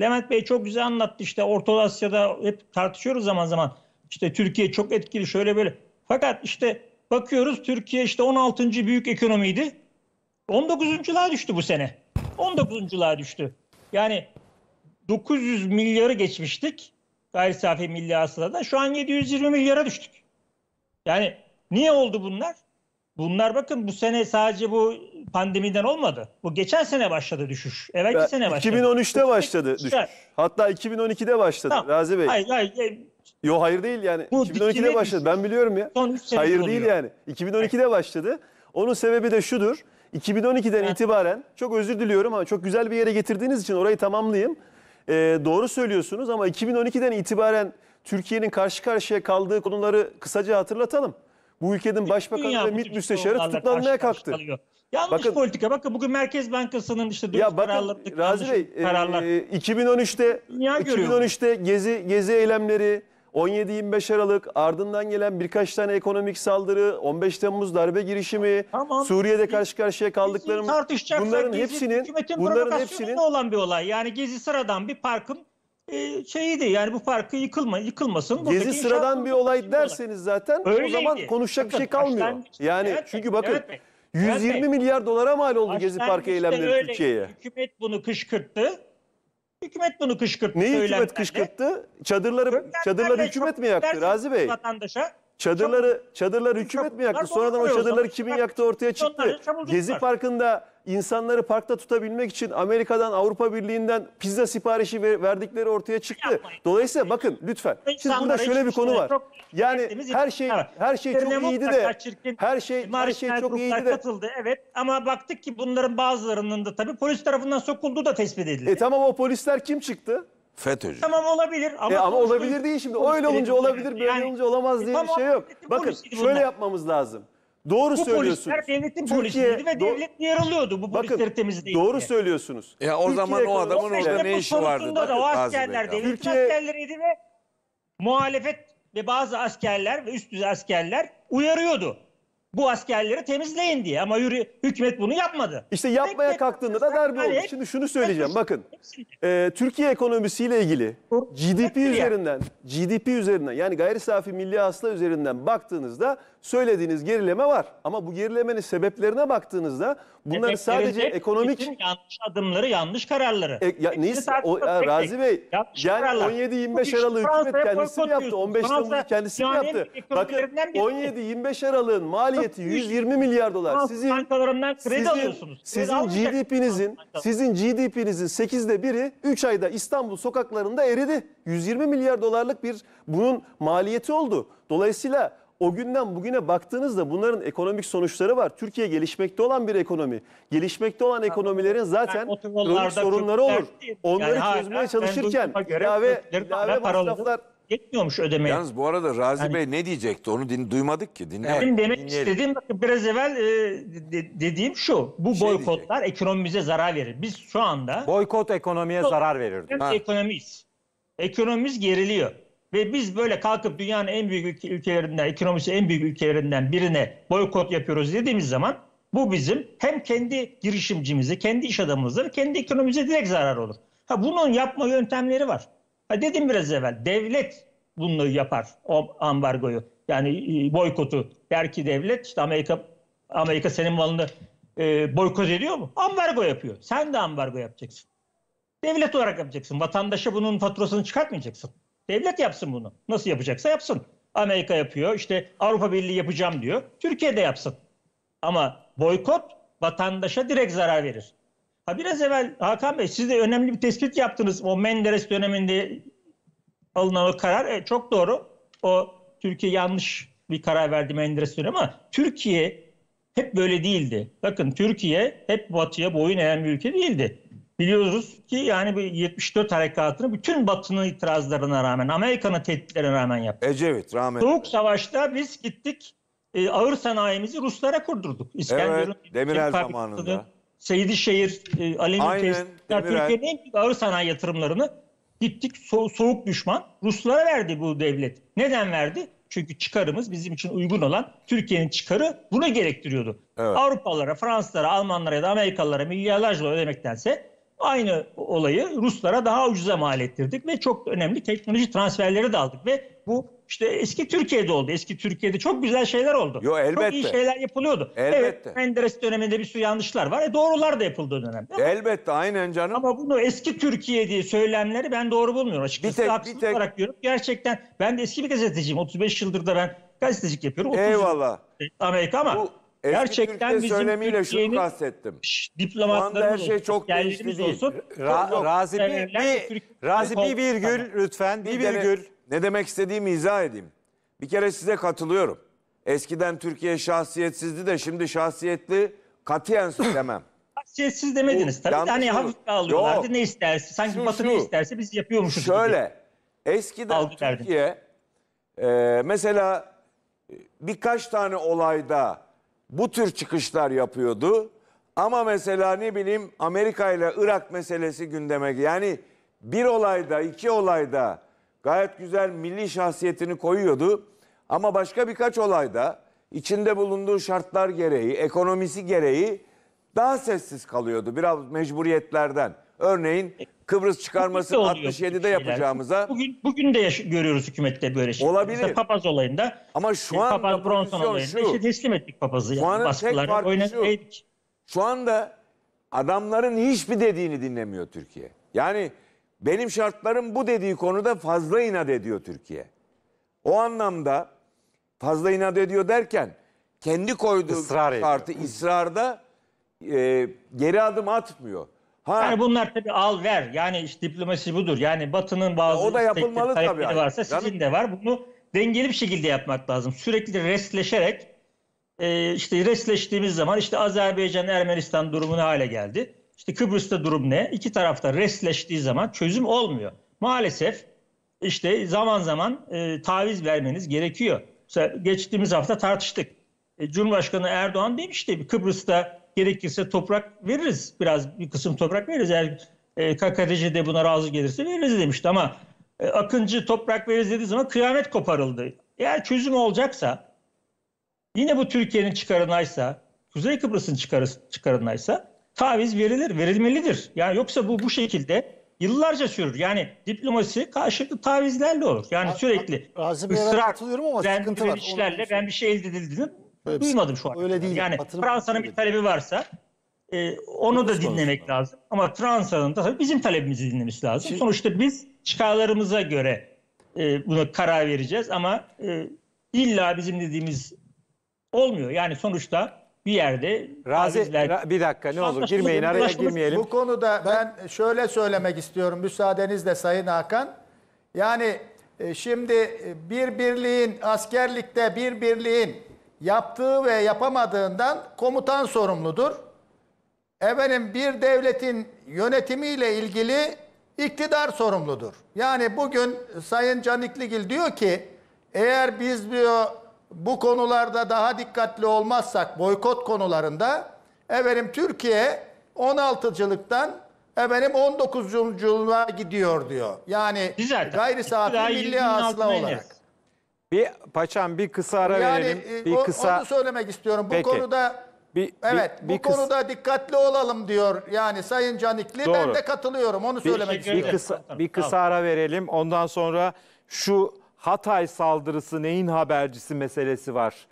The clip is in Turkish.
Levent Bey çok güzel anlattı işte Orta Asya'da hep tartışıyoruz zaman zaman. İşte Türkiye çok etkili şöyle böyle. Fakat işte bakıyoruz Türkiye işte 16. büyük ekonomiydi. 19.luğa düştü bu sene. 19.luğa düştü. Yani 900 milyarı geçmiştik gayri safi milli hasılada. Şu an 720 milyara düştük. Yani niye oldu bunlar? Bunlar bakın bu sene sadece bu pandemiden olmadı. Bu geçen sene başladı düşüş. Evet ya, sene başladı. 2013'te başladı düşüş. Hatta 2012'de başladı tamam. Razi Bey. Hayır hayır. hayır. Yo hayır değil yani. Bu 2012'de başladı. Düşüş. Ben biliyorum ya. Son hayır oluyor. değil yani. 2012'de başladı. Onun sebebi de şudur. 2012'den itibaren çok özür diliyorum ama çok güzel bir yere getirdiğiniz için orayı tamamlayayım. Ee, doğru söylüyorsunuz ama 2012'den itibaren Türkiye'nin karşı karşıya kaldığı konuları kısaca hatırlatalım. Bu ülkenin e, başbakanı ve MİT müsteşarı tutuklanmaya kalktı. Yanlış bakın, politika. Bakın bugün Merkez Bankası'nın işte dönüş ya bakın, Razi Bey, e, kararlar. E, 2013'te 2013'te gezi gezi eylemleri 17-25 Aralık ardından gelen birkaç tane ekonomik saldırı, 15 Temmuz darbe girişimi, tamam. Suriye'de karşı karşıya kaldıklarım, bunların hepsinin bunların hepsinin olan bir olay. Yani gezi sıradan bir parkın e, şeydi yani bu parkı yıkılma, yıkılmasın. Gezi sıradan bir olay derseniz zaten Öyleydi. o zaman konuşacak bakın, bir şey kalmıyor. Başlangıçta yani evet, çünkü bakın evet, 120 evet, milyar dolara mal oldu Gezi Parkı eylemleri Türkiye'ye. Hükümet bunu kışkırttı. Hükümet bunu kışkırttı. Neyi hükümet kışkırttı? Çadırları çadırları hükümet mi yaktı Razi Bey? Vatandaşa Çadırları çadırlar hükümet mi yaktı? Sonradan o çadırları kimin yaktı ortaya çıktı. Gezi Parkı'nda insanları parkta tutabilmek için Amerika'dan, Avrupa Birliği'nden pizza siparişi verdikleri ortaya çıktı. Dolayısıyla bakın lütfen. Şimdi burada şöyle bir konu var. Yani şey- şey her şey her şey çok iyiydi de her şey her şey çok iyiydi de katıldı evet ama baktık ki bunların bazılarının da tabii polis tarafından sokulduğu da tespit edildi. E tamam o polisler kim çıktı? FETÖ'cü. Tamam olabilir ama... E, ama olabilir değil şimdi. Öyle olunca olabilir, böyle yani, olunca olamaz e, diye bir şey yok. E, bakın şöyle bunlar. yapmamız lazım. Doğru bu söylüyorsunuz. polisler devletin Türkiye, polisiydi ve devlet yer alıyordu bu bakın, temiz değil. Doğru söylüyorsunuz. Ya o Türkiye zaman o adamın orada ne işi vardı? Da, da o askerler devletin Türkiye... askerleriydi ve muhalefet ve bazı askerler ve üst düzey askerler uyarıyordu bu askerleri temizleyin diye. Ama yürü, hükümet bunu yapmadı. İşte yapmaya Beklet, kalktığında da derbi oldu. Şimdi şunu söyleyeceğim bakın. E, Türkiye ekonomisiyle ilgili GDP üzerinden, GDP üzerinden yani gayri safi milli hasıla üzerinden baktığınızda söylediğiniz gerileme var. Ama bu gerilemenin sebeplerine baktığınızda bunları Sebepleri sadece hep ekonomik... yanlış adımları, yanlış kararları. E, ya, neyse, tartışmak o, tek Razi Bey yani 17-25 Bugün Aralık hükümet kendisi boykot mi yaptı? 15 Fransa kendisi mi yaptı? Bakın 17-25 Aralığın maliyeti 120 milyar dolar. Sizin Sizin bankalarından sizin GDP'nizin sizin GDP'nizin 8'de biri 3 ayda İstanbul sokaklarında eridi. 120 milyar dolarlık bir bunun maliyeti oldu. Dolayısıyla o günden bugüne baktığınızda bunların ekonomik sonuçları var. Türkiye gelişmekte olan bir ekonomi. Gelişmekte olan ekonomilerin zaten kronik sorunları olur. Onları yani çözmeye çalışırken ilave, ilave masraflar yetmiyormuş ödemeye. Yalnız bu arada Razi yani, Bey ne diyecekti onu din duymadık ki. Dinle, benim demek dinleyelim. istediğim biraz evvel e, de, dediğim şu. Bu şey boykotlar diyecek. ekonomimize zarar verir. Biz şu anda boykot ekonomiye boykot, zarar verirdi. Ekonomiyiz. Ekonomimiz geriliyor. Ve biz böyle kalkıp dünyanın en büyük ülkelerinden, ekonomisi en büyük ülkelerinden birine boykot yapıyoruz dediğimiz zaman bu bizim hem kendi girişimcimizi, kendi iş adamımızı, kendi ekonomimize direkt zarar olur. Ha bunun yapma yöntemleri var. Ha dedim biraz evvel devlet bunu yapar o ambargoyu. Yani e, boykotu der ki devlet işte Amerika Amerika senin malını e, boykot ediyor mu? Ambargo yapıyor. Sen de ambargo yapacaksın. Devlet olarak yapacaksın. Vatandaşa bunun faturasını çıkartmayacaksın. Devlet yapsın bunu. Nasıl yapacaksa yapsın. Amerika yapıyor, işte Avrupa Birliği yapacağım diyor. Türkiye de yapsın. Ama boykot vatandaşa direkt zarar verir. Ha biraz evvel Hakan Bey siz de önemli bir tespit yaptınız. O Menderes döneminde alınan o karar e, çok doğru. O Türkiye yanlış bir karar verdi Menderes dönemi ama Türkiye hep böyle değildi. Bakın Türkiye hep batıya boyun eğen bir ülke değildi. Biliyoruz ki yani bu 74 harekatını bütün Batı'nın itirazlarına rağmen, Amerika'nın tehditlerine rağmen yaptık. Ecevit rağmen. Soğuk Savaş'ta biz gittik e, ağır sanayimizi Ruslara kurdurduk. İskenderun, evet, Demirel zamanında. Seydişehir, e, Alemi Tesisler, Türkiye'nin ağır sanayi yatırımlarını gittik so soğuk düşman Ruslara verdi bu devlet. Neden verdi? Çünkü çıkarımız bizim için uygun olan Türkiye'nin çıkarı bunu gerektiriyordu. Evet. Avrupalılara, Fransızlara, Almanlara ya da Amerikalılara milyarlarca ödemektense Aynı olayı Ruslara daha ucuza mal ettirdik ve çok önemli teknoloji transferleri de aldık ve bu işte eski Türkiye'de oldu. Eski Türkiye'de çok güzel şeyler oldu. Yo, elbette. Çok iyi şeyler yapılıyordu. Elbette. Evet, Menderes döneminde bir sürü yanlışlar var. E, doğrular da yapıldı dönemde. Elbette, aynen canım. Ama bunu eski Türkiye diye söylemleri ben doğru bulmuyorum açıkçası. Bir tek, bir tek. olarak diyorum. Gerçekten ben de eski bir gazeteciyim. 35 yıldır da ben gazetecilik yapıyorum. 30 Eyvallah. Amerika ama bu... Eski Gerçekten Türkçe bizim söylemiyle Türkiye'nin şunu kastettim. Şş, diplomatlarımız her şey olsun, çok değişti değil. Olsun. Ra Razi bir, bir, bir, Razi bir virgül tamam. lütfen bir, bir virgül. ne demek istediğimi izah edeyim. Bir kere size katılıyorum. Eskiden Türkiye şahsiyetsizdi de şimdi şahsiyetli katiyen demem. şahsiyetsiz demediniz. Bu, Tabii hani hafif alıyorlardı ne isterse. Sanki şu, Batı şu, ne isterse biz yapıyormuşuz. Şöyle gibi. eskiden Aldı Türkiye e, mesela e, birkaç tane olayda bu tür çıkışlar yapıyordu. Ama mesela ne bileyim Amerika ile Irak meselesi gündeme yani bir olayda iki olayda gayet güzel milli şahsiyetini koyuyordu. Ama başka birkaç olayda içinde bulunduğu şartlar gereği, ekonomisi gereği daha sessiz kalıyordu biraz mecburiyetlerden. Örneğin Kıbrıs çıkarması 67'de şeyler. yapacağımıza Bugün bugün de yaş- görüyoruz hükümette böyle şey. Olabilir. Mesela papaz olayında ama şu an papaz Bronson pozisyon olayında işte şu. teslim ettik papazı Şu yani tek baskıları farkı oynasaydık. Şu anda adamların hiçbir dediğini dinlemiyor Türkiye. Yani benim şartlarım bu dediği konuda fazla inat ediyor Türkiye. O anlamda fazla inat ediyor derken kendi koyduğu Israr ediyor. şartı ısrarda e, geri adım atmıyor. Ha. Yani bunlar tabi al ver. Yani işte diplomasi budur. Yani Batı'nın bazı ya o da yapılmalı tabii. Yani. varsa yani... sizin de var. Bunu dengeli bir şekilde yapmak lazım. Sürekli restleşerek e, işte restleştiğimiz zaman işte Azerbaycan Ermenistan durumu ne hale geldi? İşte Kıbrıs'ta durum ne? İki tarafta restleştiği zaman çözüm olmuyor. Maalesef işte zaman zaman e, taviz vermeniz gerekiyor. Mesela geçtiğimiz hafta tartıştık. E, Cumhurbaşkanı Erdoğan demişti Kıbrıs'ta Gerekirse toprak veririz. Biraz bir kısım toprak veririz. Eğer e, KKTC de buna razı gelirse veririz demişti ama e, Akıncı toprak veririz dediği zaman kıyamet koparıldı. Eğer çözüm olacaksa yine bu Türkiye'nin çıkarınaysa Kuzey Kıbrıs'ın çıkarı, çıkarınaysa taviz verilir, verilmelidir. Yani yoksa bu bu şekilde yıllarca sürür. Yani diplomasi karşılıklı tavizlerle olur. Yani sürekli Razi ısrar, katılıyorum ama sıkıntı var. ben bir şey elde edildim Böyle Duymadım şu an. Öyle değil. Yani Fransa'nın bir talebi varsa e, onu da dinlemek konusunda. lazım. Ama Fransa'nın da tabii bizim talebimizi dinlemesi lazım. Şimdi, Sonuçta biz çıkarlarımıza göre e, buna karar vereceğiz ama e, illa bizim dediğimiz olmuyor. Yani sonuçta bir yerde razı tavizler, ra, bir dakika ne olur girmeyin araya girmeyelim. Bu konuda ben şöyle söylemek istiyorum müsaadenizle Sayın Hakan. Yani e, şimdi bir birliğin askerlikte bir birliğin yaptığı ve yapamadığından komutan sorumludur. Efendim bir devletin yönetimiyle ilgili iktidar sorumludur. Yani bugün Sayın Canikligil diyor ki eğer biz diyor bu konularda daha dikkatli olmazsak boykot konularında efendim Türkiye 16'cılıktan efendim 19'culuğa gidiyor diyor. Yani gayri safi milli asla olarak. Bir paçam bir kısa ara Yani verelim. E, bir o- kısa onu söylemek istiyorum. Bu Peki. konuda Bir- evet bir bu kıs- konuda dikkatli olalım diyor. Yani Sayın Canikli Doğru. ben de katılıyorum. Onu söylemek istiyorum. bir kısa bir kısa ara verelim. Ondan sonra şu Hatay saldırısı neyin habercisi meselesi var.